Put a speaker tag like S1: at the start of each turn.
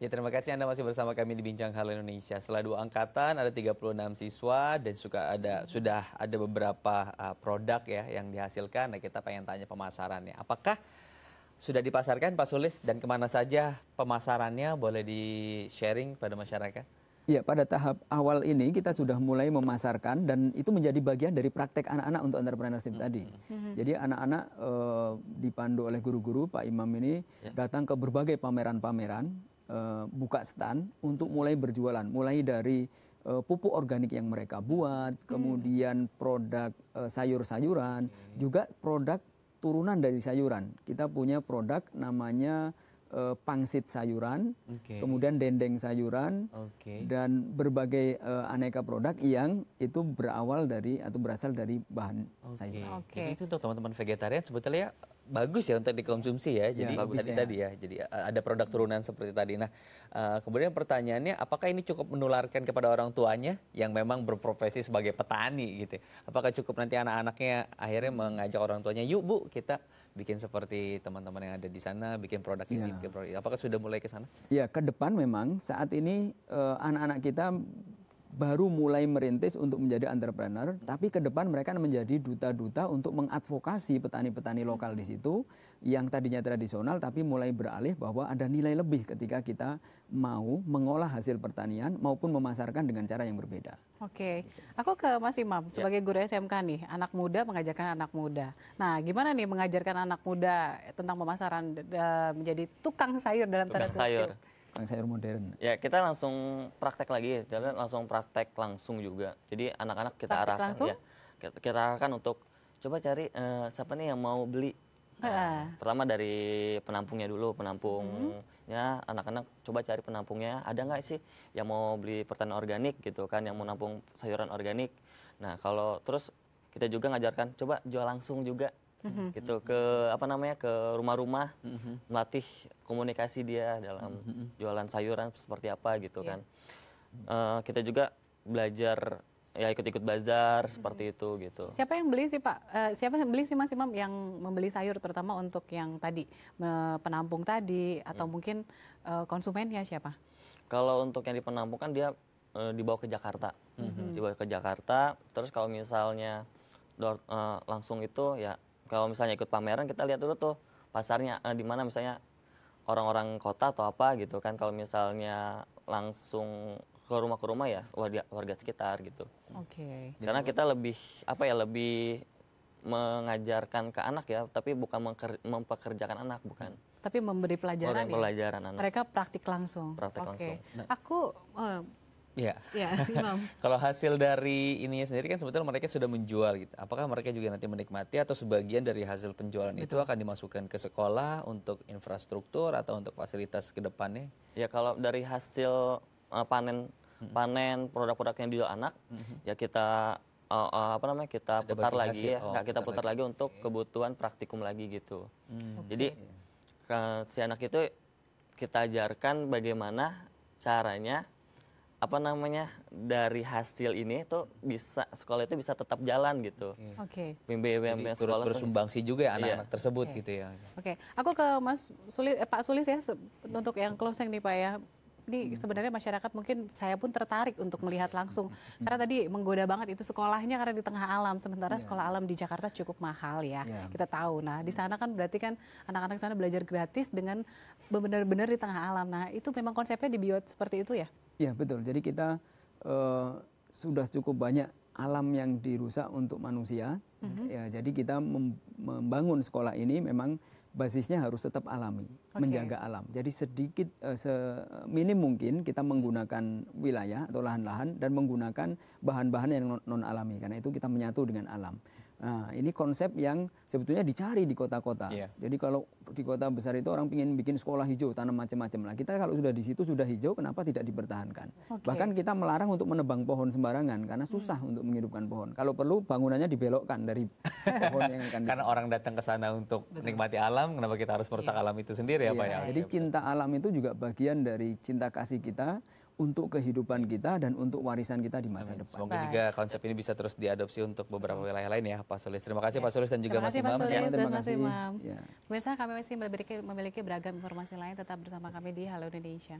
S1: Ya terima kasih Anda masih bersama kami di Bincang Hal Indonesia. Setelah dua angkatan ada 36 siswa dan suka ada sudah ada beberapa uh, produk ya yang dihasilkan. Nah, kita pengen tanya pemasarannya. Apakah sudah dipasarkan Pak Sulis dan kemana saja pemasarannya boleh di sharing pada masyarakat?
S2: Ya, pada tahap awal ini kita sudah mulai memasarkan dan itu menjadi bagian dari praktek anak-anak untuk entrepreneurship hmm tadi. hmm, hmm. Jadi anak-anak e, dipandu oleh guru-guru Pak Imam ini ya. datang ke berbagai pameran-pameran, e, buka stand untuk mulai berjualan, mulai dari e, pupuk organik yang mereka buat, hmm. kemudian produk e, sayur-sayuran, hmm juga produk turunan dari sayuran. Kita punya produk namanya uh, pangsit sayuran, okay. kemudian dendeng sayuran, okay. dan berbagai uh, aneka produk yang itu berawal dari atau berasal dari bahan okay. sayuran.
S1: Okay. Jadi itu untuk teman-teman vegetarian sebetulnya bagus ya untuk dikonsumsi ya. ya Jadi ya, tadi ya. tadi ya. Jadi eh, ada produk turunan seperti tadi. Nah, eh, kemudian pertanyaannya apakah ini cukup menularkan kepada orang tuanya yang memang berprofesi sebagai petani gitu. Apakah cukup nanti anak-anaknya akhirnya mengajak orang tuanya, "Yuk, Bu, kita bikin seperti teman-teman yang ada di sana, bikin produk ya. ini, bikin produk." Apakah sudah mulai ke sana?
S2: Ya, ke depan memang saat ini eh, anak -anak kita baru mulai merintis untuk menjadi entrepreneur, tapi ke depan mereka menjadi duta-duta untuk mengadvokasi petani-petani lokal di situ yang tadinya tradisional tapi mulai beralih bahwa ada nilai lebih ketika kita mau mengolah hasil pertanian maupun memasarkan dengan cara yang berbeda.
S3: Oke, aku ke Mas Imam ya. sebagai guru SMK nih, anak muda mengajarkan anak muda. Nah, gimana nih mengajarkan anak muda tentang pemasaran eh, menjadi tukang sayur dalam tanda kutip?
S2: Kang sayur modern.
S4: Ya, kita langsung praktek lagi, jalan ya. langsung praktek langsung juga. Jadi anak-anak kita praktek arahkan langsung? ya. Kita, arahkan untuk coba cari uh, siapa nih yang mau beli. Nah, Pertama dari penampungnya dulu, penampungnya hmm. Ya, anak-anak coba cari penampungnya. Ada nggak sih yang mau beli pertanian organik gitu kan, yang mau nampung sayuran organik. Nah kalau terus kita juga ngajarkan, coba jual langsung juga hmm gitu ke apa namanya ke rumah-rumah mm-hmm. melatih komunikasi dia dalam mm-hmm. jualan sayuran seperti apa gitu yeah. kan uh, kita juga belajar ya ikut-ikut bazar hmm. seperti itu gitu siapa
S3: yang beli sih pak uh, siapa yang beli sih mas imam yang membeli sayur terutama untuk yang tadi penampung tadi atau hmm. mungkin uh, konsumennya siapa
S4: kalau untuk yang di penampung kan dia uh, dibawa ke Jakarta hmm dibawa ke Jakarta terus kalau misalnya uh, langsung itu ya kalau misalnya ikut pameran kita lihat dulu tuh pasarnya eh, di mana misalnya orang-orang kota atau apa gitu kan kalau misalnya langsung ke rumah ke rumah ya warga warga sekitar gitu.
S3: Oke. Okay. Karena
S4: kita lebih apa ya lebih mengajarkan ke anak ya, tapi bukan mempekerjakan anak bukan.
S3: Tapi memberi pelajaran. Memberi ya? pelajaran anak. Mereka praktik langsung. Praktik okay. langsung. Nah. Aku uh, Iya. Ya,
S4: Kalau hasil
S1: dari ini sendiri kan sebetulnya mereka sudah menjual gitu. Apakah mereka juga nanti menikmati atau sebagian dari hasil penjualan Betul. itu akan dimasukkan ke sekolah untuk infrastruktur atau untuk fasilitas ke depannya?
S4: Ya kalau dari hasil uh, panen hmm. panen produk-produk yang dijual anak hmm. ya kita uh, uh, apa namanya kita Ada putar lagi ya, oh, Nggak, kita putar, putar lagi, lagi untuk okay. kebutuhan praktikum lagi gitu. Hmm. Okay. Jadi ke iya. si anak itu kita ajarkan bagaimana caranya apa namanya dari hasil ini itu bisa sekolah itu bisa tetap jalan gitu. Oke. Okay. BMBM Jadi, sekolah sih gitu. juga ya iya. anak-anak iya. tersebut okay. gitu ya. Oke,
S3: okay. aku ke Mas Sulis, eh, Pak Sulis ya untuk yang closing nih Pak ya hmm. sebenarnya masyarakat mungkin saya pun tertarik untuk melihat langsung hmm. karena tadi menggoda banget itu sekolahnya karena di tengah alam sementara yeah. sekolah alam di Jakarta cukup mahal ya yeah. kita tahu nah di hmm. sana kan berarti kan anak-anak sana belajar gratis dengan benar-benar di tengah alam nah itu memang konsepnya dibuat seperti itu ya
S2: ya yeah, betul jadi kita uh, sudah cukup banyak alam yang dirusak untuk manusia mm -hmm. ya jadi kita membangun sekolah ini memang basisnya harus tetap alami, okay. menjaga alam. Jadi sedikit uh, seminim mungkin kita menggunakan wilayah atau lahan-lahan dan menggunakan bahan-bahan yang non alami karena itu kita menyatu dengan alam. Nah, ini konsep yang sebetulnya dicari di kota-kota. Yeah. Jadi kalau di kota besar itu orang ingin bikin sekolah hijau, tanam macam-macam. lah kita kalau sudah di situ sudah hijau, kenapa tidak dipertahankan? Okay. Bahkan kita melarang untuk menebang pohon sembarangan karena hmm. susah hmm. untuk menghidupkan pohon. Kalau perlu bangunannya dibelokkan dari pohon yang akan. karena orang datang
S1: ke sana untuk menikmati alam, kenapa kita harus merusak yeah. alam itu sendiri ya, yeah. Pak ya? Iya, jadi
S2: iya, cinta alam itu juga bagian dari cinta kasih kita untuk kehidupan kita dan untuk warisan kita di masa Amin. depan. Semoga
S1: juga konsep ini bisa terus diadopsi untuk beberapa wilayah lain ya Pak Sulis. Terima kasih ya. Pak Sulis dan juga Mas Imam. Ya, terima kasih Pak dan Mas Imam. Ya.
S3: Pemirsa kami masih memiliki, memiliki beragam informasi lain tetap bersama kami di Halo Indonesia.